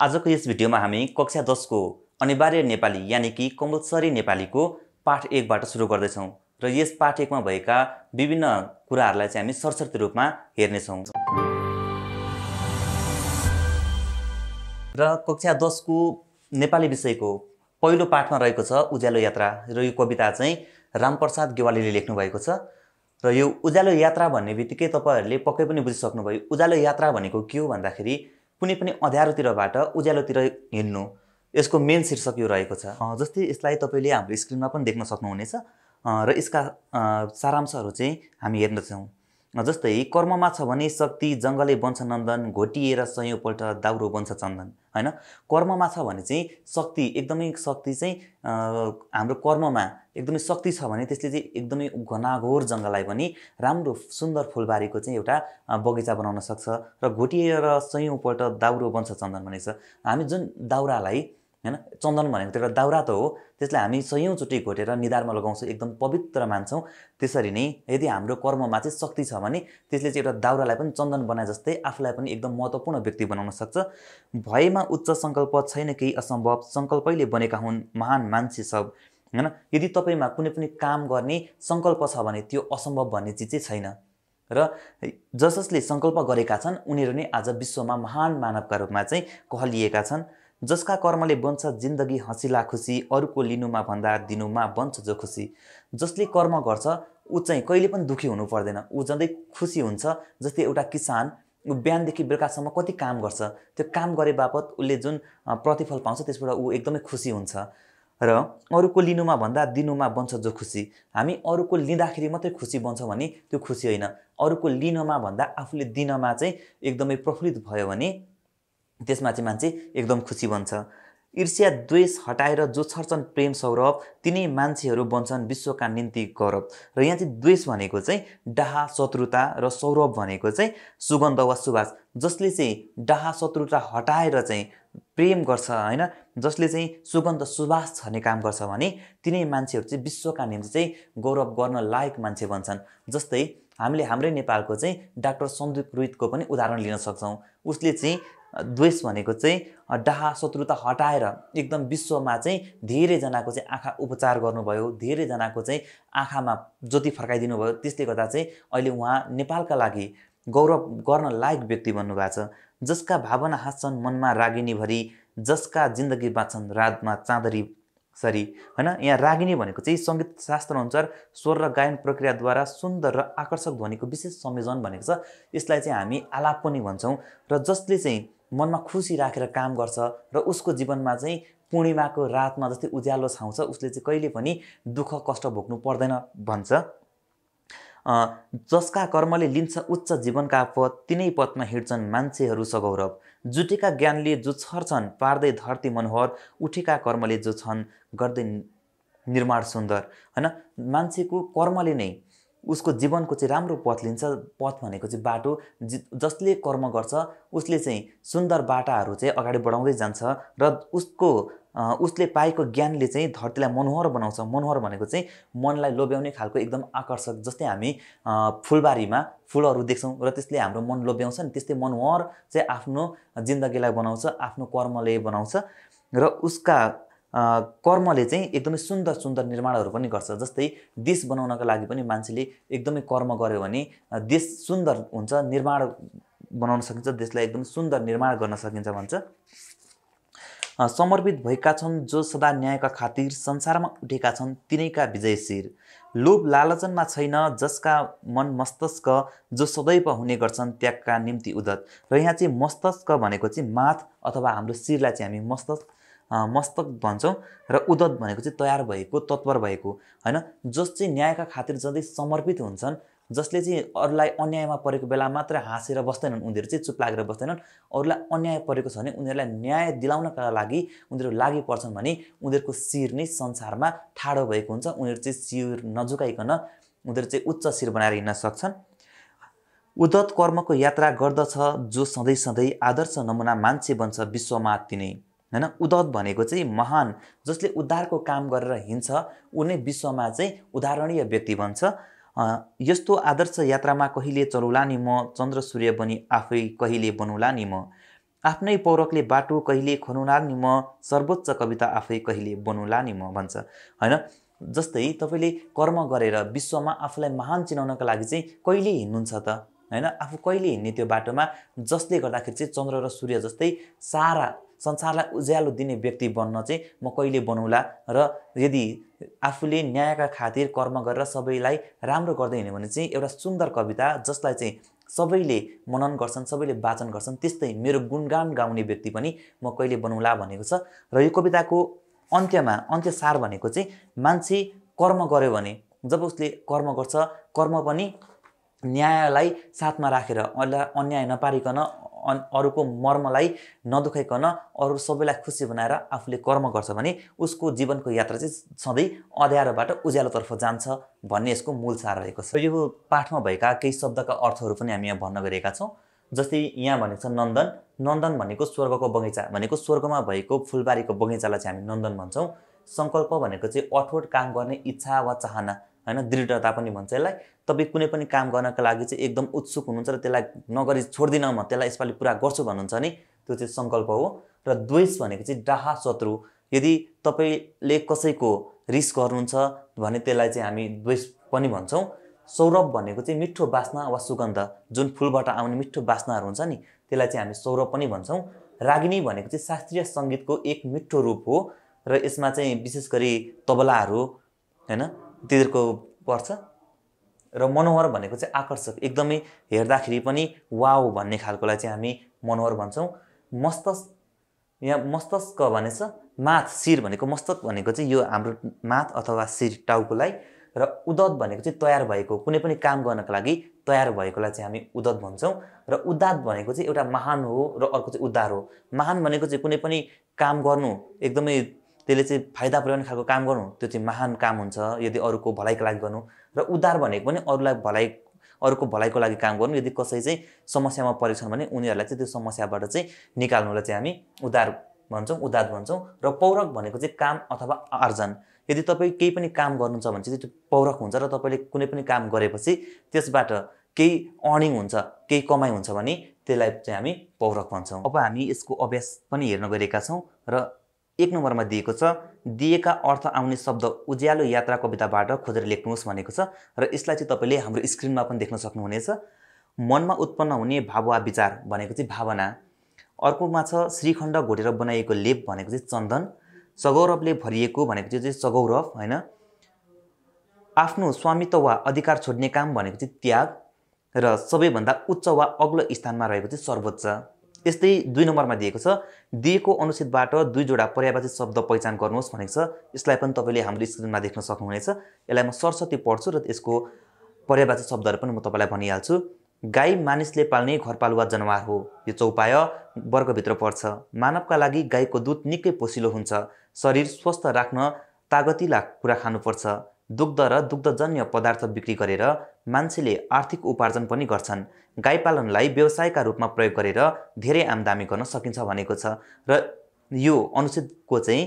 आजको यस भिडियोमा हामी कक्षा दसको अनिवार्य नेपाली यानि कि कम्पलसरी नेपालीको पाठ एकबाट सुरु गर्दैछौँ र यस पाठ एकमा भएका विभिन्न कुराहरूलाई चाहिँ हामी सरसर्ती रूपमा हेर्नेछौँ र कक्षा दसको नेपाली विषयको पहिलो पाठमा रहेको छ उज्यालो यात्रा र यो कविता चाहिँ रामप्रसाद गेवालीले लेख्नुभएको छ र यो उज्यालो यात्रा भन्ने बित्तिकै तपाईँहरूले पक्कै पनि बुझिसक्नुभयो उज्यालो यात्रा भनेको के हो भन्दाखेरि कुनै पनि अँध्यारोतिरबाट उज्यालोतिर हिँड्नु यसको मेन शीर्षक यो रहेको छ जस्तै यसलाई तपाईँले हाम्रो स्क्रिनमा पनि देख्न सक्नुहुनेछ र यसका सारांशहरू चाहिँ हामी हेर्दछौँ जस्तै कर्ममा छ भने शक्ति जङ्गले बन्छ नन्दन घोटिएर सयौँपल्ट दाउरो बन्छ चन्दन होइन कर्ममा छ भने चाहिँ शक्ति एकदमै शक्ति चाहिँ हाम्रो कर्ममा एकदमै शक्ति छ भने त्यसले चाहिँ एकदमै घनाघोर जङ्गललाई पनि राम्रो सुन्दर फुलबारीको चाहिँ एउटा बगैँचा बनाउन सक्छ र घोटिएर सयौँपल्ट दाउरो बन्छ चन्दन भनेको छ हामी जुन दाउरालाई होइन चन्दन भनेको त एउटा दाउरा त हो त्यसलाई हामी सयौँचोटि घोटेर निधारमा लगाउँछौँ एकदम पवित्र मान्छौँ त्यसरी नै यदि हाम्रो कर्ममा चाहिँ शक्ति छ भने त्यसले चाहिँ एउटा दाउरालाई पनि चन्दन बनाए जस्तै आफूलाई पनि एकदम महत्त्वपूर्ण व्यक्ति बनाउन सक्छ भएमा उच्च सङ्कल्प छैन केही असम्भव सङ्कल्पैले बनेका हुन् महान मान्छे सब होइन यदि तपाईँमा कुनै पनि काम गर्ने सङ्कल्प छ भने त्यो असम्भव भन्ने चिज चाहिँ छैन र जस जसले सङ्कल्प गरेका छन् उनीहरू नै आज विश्वमा महान मानवका रूपमा चाहिँ कहलिएका छन् जसका कर्मले बन्छ जिन्दगी हँसिला खुसी अरूको लिनुमा भन्दा दिनुमा बन्छ जो खुसी जसले कर्म गर्छ ऊ चाहिँ कहिले पनि दुःखी हुनु पर्दैन ऊ झन्डै खुसी हुन्छ जस्तै एउटा किसान ऊ बिहानदेखि बेलुकासम्म कति काम गर्छ त्यो काम गरे बापत उसले जुन प्रतिफल पाउँछ त्यसबाट ऊ एकदमै खुसी हुन्छ र अरूको लिनुमा भन्दा दिनुमा बन्छ जो खुसी हामी अरूको लिँदाखेरि मात्रै खुसी बन्छौँ भने त्यो खुसी होइन अरूको लिनमा भन्दा आफूले दिनमा चाहिँ एकदमै प्रफुल्लित भयो भने त्यसमा चाहिँ मान्छे एकदम खुसी बन्छ ईर्ष्या द्वेष हटाएर जो छर्छन् प्रेम सौरभ तिनै मान्छेहरू बन्छन् विश्वका निम्ति गौरव र यहाँ चाहिँ द्वेष भनेको चाहिँ डाहा शत्रुता र सौरभ भनेको चाहिँ सुगन्ध वा सुवास जसले चाहिँ डाहा शत्रुता हटाएर चाहिँ प्रेम गर्छ होइन जसले चाहिँ सुगन्ध सुभाष छर्ने काम गर्छ भने तिनै मान्छेहरू चाहिँ विश्वका निम्ति चाहिँ गौरव गर्न लायक मान्छे बन्छन् जस्तै हामीले हाम्रै नेपालको चाहिँ डाक्टर सन्दीप रोहितको पनि उदाहरण लिन सक्छौँ उसले चाहिँ द्वेष भनेको चाहिँ डाहा शत्रुता हटाएर एकदम विश्वमा चाहिँ धेरैजनाको चाहिँ आँखा उपचार गर्नुभयो धेरैजनाको चाहिँ आँखामा ज्योति फर्काइदिनु भयो त्यसले गर्दा चाहिँ अहिले उहाँ नेपालका लागि गौरव गर्न लायक व्यक्ति भन्नुभएको छ जसका भावना हाँस्छन् मनमा रागिनीभरि जसका जिन्दगी बाँच्छन् रातमा चाँदरी सरी होइन यहाँ रागिनी भनेको चाहिँ सङ्गीत अनुसार स्वर र गायन प्रक्रियाद्वारा सुन्दर र आकर्षक ध्वनिको विशेष संयोजन भनेको छ यसलाई चाहिँ हामी आलाप पनि भन्छौँ र जसले चाहिँ मनमा खुसी राखेर काम गर्छ र उसको जीवनमा चाहिँ पूर्णिमाको रातमा जस्तै उज्यालो छाउँछ उसले चाहिँ कहिले पनि दुःख कष्ट भोग्नु पर्दैन भन्छ जसका कर्मले लिन्छ उच्च जीवनका पथ तिनै पथमा हिँड्छन् मान्छेहरू सगौरव जुटेका ज्ञानले जो छर्छन् पार्दै धरती मनोहर उठेका कर्मले जो छन् गर्दै निर्माण सुन्दर होइन मान्छेको कर्मले नै उसको जीवनको चाहिँ राम्रो पथ लिन्छ पथ भनेको चाहिँ बाटो जसले कर्म गर्छ उसले चाहिँ सुन्दर बाटाहरू चाहिँ अगाडि बढाउँदै जान्छ र उसको उसले पाएको ज्ञानले चाहिँ धरतीलाई मनोहर बनाउँछ मनोहर भनेको चाहिँ मनलाई लोभ्याउने खालको एकदम आकर्षक जस्तै हामी फुलबारीमा फुलहरू देख्छौँ र त्यसले हाम्रो मन लोभ्याउँछ नि त्यस्तै मनोहर चाहिँ आफ्नो जिन्दगीलाई बनाउँछ आफ्नो कर्मले बनाउँछ र उसका कर्मले चाहिँ एकदमै सुन्दर सुन्दर निर्माणहरू पनि गर्छ जस्तै देश बनाउनका लागि पनि मान्छेले एकदमै कर्म गर्यो भने देश सुन्दर हुन्छ निर्माण बनाउन सकिन्छ देशलाई एकदम सुन्दर निर्माण गर्न सकिन्छ भन्छ समर्पित भएका छन् जो सदा न्यायका खातिर संसारमा उठेका छन् तिनैका विजय शिर लोभ लालचनमा छैन जसका मन मस्तिष्क जो सदैव हुने गर्छन् त्यागका निम्ति उदत र यहाँ चाहिँ मस्तिष्क भनेको चाहिँ माथ अथवा हाम्रो शिरलाई चाहिँ हामी मस्तिष्क मस्तक भन्छौँ र उदत भनेको चाहिँ तयार भएको तत्पर भएको होइन जस चाहिँ न्यायका खातिर जदै समर्पित हुन्छन् जसले चाहिँ अरूलाई अन्यायमा परेको बेला मात्र हाँसेर बस्दैनन् उनीहरू चाहिँ चुप लागेर बस्दैनन् अरूलाई अन्याय परेको छ भने उनीहरूलाई न्याय दिलाउनका लागि उनीहरू लागि पर्छन् भने उनीहरूको शिर नै संसारमा ठाडो भएको हुन्छ उनीहरू चाहिँ शिर नझुकाइकन उनीहरू चाहिँ उच्च शिर बनाएर हिँड्न सक्छन् उद्धत कर्मको यात्रा गर्दछ जो सधैँ सधैँ आदर्श नमुना मान्छे बन्छ विश्वमा तिनै होइन उदत भनेको चाहिँ महान जसले उद्धारको काम गरेर हिँड्छ ऊ नै विश्वमा चाहिँ उदाहरणीय व्यक्ति बन्छ यस्तो आदर्श यात्रामा कहिले चलौला नि म चन्द्र सूर्य बनी आफै कहिले बनौला नि म आफ्नै पौरकले बाटो कहिले खनौला नि म सर्वोच्च कविता आफै कहिले बनुला नि म भन्छ होइन जस्तै तपाईँले कर्म गरेर विश्वमा आफूलाई महान चिनाउनका लागि चाहिँ कहिले हिँड्नुहुन्छ त होइन आफू कहिले हिँड्ने त्यो बाटोमा जसले गर्दाखेरि चाहिँ चन्द्र र सूर्य जस्तै सारा संसारलाई उज्यालो दिने व्यक्ति बन्न चाहिँ म कहिले बनाउला र यदि आफूले न्यायका खातिर कर्म गरेर सबैलाई राम्रो गर्दै हिँड्यो भने चाहिँ एउटा सुन्दर कविता जसलाई चाहिँ सबैले मनन गर्छन् सबैले वाचन गर्छन् त्यस्तै मेरो गुणगान गाउने व्यक्ति पनि म कहिले बनाउँला भनेको छ र यो कविताको अन्त्यमा अन्त्यसार भनेको चाहिँ मान्छे कर्म गर्यो भने जब उसले कर्म गर्छ कर्म पनि न्यायलाई साथमा राखेर अन्याय नपारिकन अरूको मर्मलाई नदुखाइकन अरू सबैलाई खुसी बनाएर आफूले कर्म गर्छ भने उसको जीवनको यात्रा चाहिँ सधैँ अँध्यारोबाट उज्यालोतर्फ जान्छ भन्ने यसको मूल सार रहेको छ यो पाठमा भएका केही शब्दका अर्थहरू पनि हामी यहाँ भन्न गरेका छौँ जस्तै यहाँ भनेको छ नन्दन नन्दन भनेको स्वर्गको बगैँचा भनेको स्वर्गमा भएको फुलबारीको बगैँचालाई चाहिँ हामी नन्दन भन्छौँ सङ्कल्प भनेको चाहिँ अठोट काम गर्ने इच्छा वा चाहना होइन दृढता पनि भन्छ यसलाई तपाईँ कुनै पनि काम गर्नका लागि चाहिँ एकदम उत्सुक हुनुहुन्छ र त्यसलाई नगरी छोड्दिनँ म त्यसलाई यसपालि पुरा गर्छु भन्नुहुन्छ नि त्यो चाहिँ सङ्कल्प हो र द्वेष भनेको चाहिँ डाहा शत्रु यदि तपाईँले कसैको रिस गर्नुहुन्छ भने त्यसलाई चाहिँ हामी द्वेष पनि भन्छौँ सौरभ भनेको चाहिँ मिठो बास्ना वा सुगन्ध जुन फुलबाट आउने मिठो बास्नाहरू हुन्छ नि त्यसलाई चाहिँ हामी सौरभ पनि भन्छौँ रागिनी भनेको चाहिँ शास्त्रीय सङ्गीतको एक मिठो रूप हो र यसमा चाहिँ विशेष गरी तबलाहरू होइन तिनीहरूको पर्छ र मनोहर भनेको चाहिँ आकर्षक एकदमै हेर्दाखेरि पनि वाव भन्ने खालकोलाई चाहिँ हामी मनोहर भन्छौँ मस्तिष्क यहाँ मस्तस्क भनेछ माथ शिर भनेको मस्तक भनेको चाहिँ यो हाम्रो माथ अथवा शिर टाउकोलाई र उदत भनेको चाहिँ तयार भएको कुनै पनि काम गर्नको लागि तयार भएकोलाई चाहिँ हामी उदत भन्छौँ र उदात भनेको चाहिँ एउटा महान हो र अर्को चाहिँ उद्धार हो महान भनेको चाहिँ कुनै पनि काम गर्नु एकदमै त्यसले चाहिँ फाइदा पुर्याउने खालको काम गर्नु त्यो चाहिँ महान काम हुन्छ यदि अरूको भलाइको लागि गर्नु र उद्धार भनेको पनि अरूलाई भलाइ अरूको भलाइको लागि काम गर्नु यदि कसै चाहिँ समस्यामा परेको छन् भने उनीहरूलाई चाहिँ त्यो समस्याबाट चाहिँ निकाल्नुलाई चाहिँ हामी उद्धार भन्छौँ उदात भन्छौँ र पौरक भनेको चाहिँ काम अथवा आर्जन यदि तपाईँ केही पनि काम गर्नुहुन्छ भने चाहिँ त्यो पौरक हुन्छ र तपाईँले कुनै पनि काम गरेपछि त्यसबाट केही अर्निङ हुन्छ केही कमाइ हुन्छ भने त्यसलाई चाहिँ हामी पौरक भन्छौँ अब हामी यसको अभ्यास पनि हेर्न गइरहेका छौँ र एक नम्बरमा दिएको छ दिएका अर्थ आउने शब्द उज्यालो यात्रा कविताबाट खोजेर लेख्नुहोस् भनेको छ र यसलाई चाहिँ तपाईँले हाम्रो स्क्रिनमा पनि देख्न सक्नुहुनेछ मनमा उत्पन्न हुने भाव वा विचार भनेको चाहिँ भावना अर्कोमा छ श्रीखण्ड घोटेर बनाइएको लेप भनेको चाहिँ चन्दन सगौरवले भरिएको भनेको चाहिँ सगौरव होइन आफ्नो स्वामित्व वा अधिकार छोड्ने काम भनेको चाहिँ त्याग र सबैभन्दा उच्च वा अग्लो स्थानमा रहेको चाहिँ सर्वोच्च यस्तै दुई नम्बरमा दिएको छ दिएको अनुच्छेदबाट दुईजोडा पर्यावाचित शब्द पहिचान गर्नुहोस् भनेको छ यसलाई पनि तपाईँले हाम्रो स्क्रिनमा देख्न सक्नुहुनेछ यसलाई म सरस्वती पढ्छु र यसको पर्यावाचित शब्दहरू पनि म तपाईँलाई भनिहाल्छु गाई मानिसले पाल्ने घरपालुवा जनावर हो यो चौपाय वर्गभित्र पर्छ मानवका लागि गाईको दुध निकै पोसिलो हुन्छ शरीर स्वस्थ राख्न तागतिला कुरा खानुपर्छ दुग्ध र दुग्धजन्य पदार्थ बिक्री गरेर मान्छेले आर्थिक उपार्जन पनि गर्छन् गाई पालनलाई व्यवसायका रूपमा प्रयोग गरेर धेरै आमदामी गर्न सकिन्छ भनेको छ र यो अनुच्छेदको चाहिँ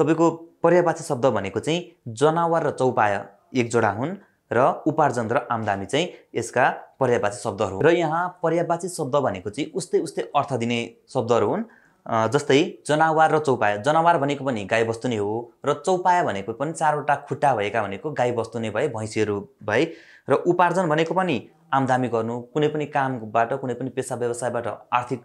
तपाईँको पर्यावाची शब्द भनेको चाहिँ जनावर र चौपाय जोडा हुन् र उपार्जन र आमदानी चाहिँ यसका पर्यावाची शब्दहरू र यहाँ पर्यावाची शब्द भनेको चाहिँ उस्तै उस्तै अर्थ दिने शब्दहरू हुन् जस्तै जनावर र चौपाया जनावर भनेको पनि गाईबस्तु नै हो र चौपाया भनेको पनि चारवटा खुट्टा भएका भनेको गाईबस्तु नै भए भैँसीहरू भए र उपार्जन भनेको पनि आमदामी गर्नु कुनै पनि कामबाट कुनै पनि पेसा व्यवसायबाट आर्थिक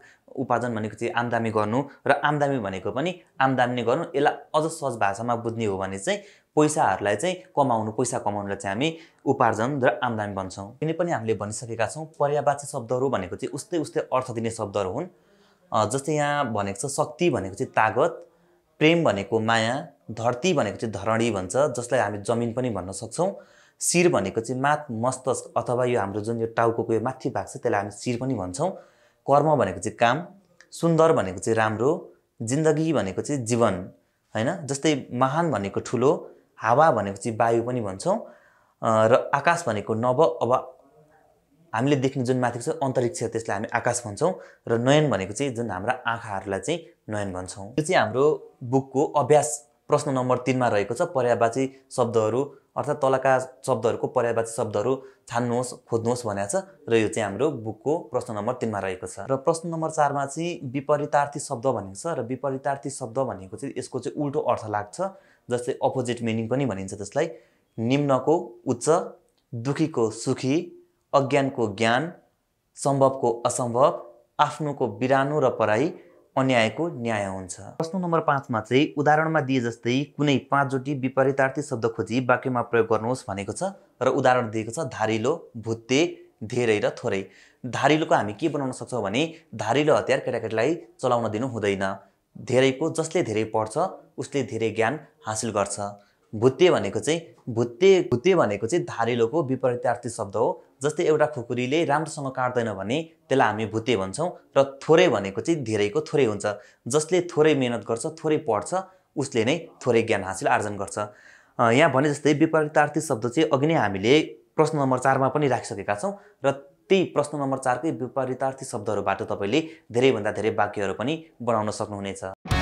उपार्जन भनेको चाहिँ आमदामी गर्नु र आमदामी भनेको पनि आमदामी गर्नु यसलाई अझ सहज भाषामा बुझ्ने हो भने चाहिँ पैसाहरूलाई चाहिँ कमाउनु पैसा कमाउनुलाई चाहिँ हामी उपार्जन र आमदामी भन्छौँ कुनै पनि हामीले भनिसकेका छौँ पर्यावाची शब्दहरू भनेको चाहिँ उस्तै उस्तै अर्थ दिने शब्दहरू हुन् जस्तै यहाँ भनेको छ शक्ति भनेको चाहिँ तागत प्रेम भनेको माया धरती भनेको चाहिँ धरणी भन्छ जसलाई हामी जमिन पनि भन्न सक्छौँ शिर भनेको चाहिँ माथ मस्तिष्क अथवा यो हाम्रो जुन यो टाउको यो माथि भाग छ त्यसलाई हामी शिर पनि भन्छौँ कर्म भनेको चाहिँ काम सुन्दर भनेको चाहिँ राम्रो जिन्दगी भनेको चाहिँ जीवन होइन जस्तै महान भनेको ठुलो हावा भनेको चाहिँ वायु पनि भन्छौँ र आकाश भनेको नव अब हामीले देख्ने जुन माथिको छ अन्तरिक्ष त्यसलाई हामी आकाश भन्छौँ र नयन भनेको चाहिँ जुन हाम्रा आँखाहरूलाई चाहिँ नयन भन्छौँ यो चाहिँ हाम्रो बुकको अभ्यास प्रश्न नम्बर तिनमा रहेको छ पर्यावाची शब्दहरू अर्थात् तलका शब्दहरूको पर्यावाची शब्दहरू छान्नुहोस् खोज्नुहोस् भनेको छ र यो चाहिँ हाम्रो बुकको प्रश्न नम्बर तिनमा रहेको छ र प्रश्न नम्बर चारमा चाहिँ विपरीतार्थी शब्द भनेको छ र विपरीतार्थी शब्द भनेको चाहिँ यसको चाहिँ उल्टो अर्थ लाग्छ जस्तै अपोजिट मिनिङ पनि भनिन्छ त्यसलाई निम्नको उच्च दुखीको सुखी अज्ञानको ज्ञान सम्भवको असम्भव आफ्नोको बिरानो र पराई अन्यायको न्याय हुन्छ प्रश्न नम्बर पाँचमा चाहिँ उदाहरणमा दिए जस्तै कुनै पाँचचोटि विपरीतार्थी शब्द खोजी वाक्यमा प्रयोग गर्नुहोस् भनेको छ र उदाहरण दिएको छ धारिलो भुत्ते धेरै र थोरै धारिलोको हामी के बनाउन सक्छौँ भने धारिलो हतियार केटाकेटीलाई चलाउन दिनु हुँदैन धेरैको जसले धेरै पढ्छ उसले धेरै ज्ञान हासिल गर्छ भुत्ते भनेको चाहिँ भुत्ते भुत्ते भनेको चाहिँ धारिलोको विपरीतार्थी शब्द हो जस्तै एउटा खुकुरीले राम्रोसँग काट्दैन भने त्यसलाई हामी भुत्ते भन्छौँ र थोरै भनेको चाहिँ धेरैको थोरै हुन्छ जसले थोरै मिहिनेत गर्छ थोरै पढ्छ उसले नै थोरै ज्ञान हासिल आर्जन गर्छ यहाँ भने जस्तै विपरीतार्थी शब्द चाहिँ अघि नै हामीले प्रश्न नम्बर चारमा पनि राखिसकेका छौँ र त्यही प्रश्न नम्बर चारकै विपरीतार्थी शब्दहरूबाट तपाईँले धेरैभन्दा धेरै वाक्यहरू पनि बनाउन सक्नुहुनेछ